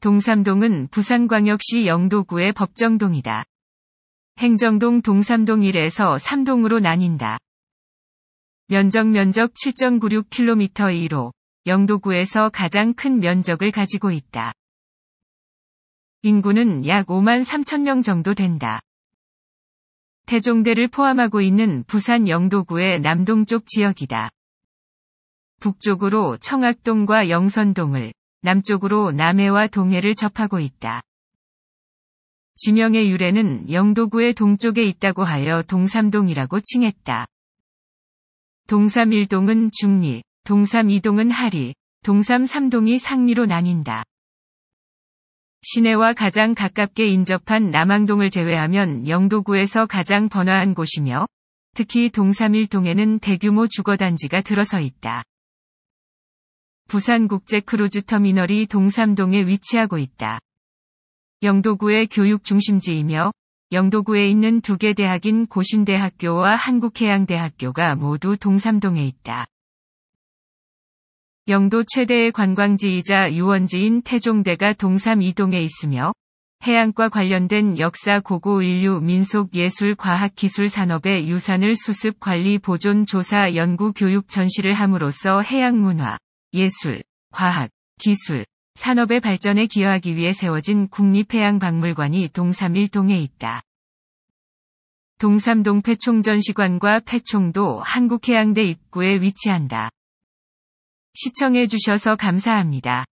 동삼동은 부산광역시 영도구의 법정동이다. 행정동 동삼동 1에서 3동으로 나뉜다. 면적 면적 7.96km 2로 영도구에서 가장 큰 면적을 가지고 있다. 인구는 약 5만 3천 명 정도 된다. 태종대를 포함하고 있는 부산 영도구의 남동쪽 지역이다. 북쪽으로 청학동과 영선동을, 남쪽으로 남해와 동해를 접하고 있다. 지명의 유래는 영도구의 동쪽에 있다고 하여 동삼동이라고 칭했다. 동삼일동은 중리, 동삼이동은 하리, 동삼삼동이 상리로 나뉜다. 시내와 가장 가깝게 인접한 남항동을 제외하면 영도구에서 가장 번화한 곳이며 특히 동삼일동에는 대규모 주거단지가 들어서 있다. 부산국제크루즈터미널이 동삼동에 위치하고 있다. 영도구의 교육 중심지이며 영도구에 있는 두 개 대학인 고신대학교와 한국해양대학교가 모두 동삼동에 있다. 영도 최대의 관광지이자 유원지인 태종대가 동삼 이동에 있으며 해양과 관련된 역사 고고 인류 민속 예술 과학 기술 산업의 유산을 수습 관리 보존 조사 연구 교육 전시를 함으로써 해양 문화, 예술, 과학, 기술, 산업의 발전에 기여하기 위해 세워진 국립해양박물관이 동삼일동에 있다. 동삼동 패총전시관과 패총도 한국해양대 입구에 위치한다. 시청해주셔서 감사합니다.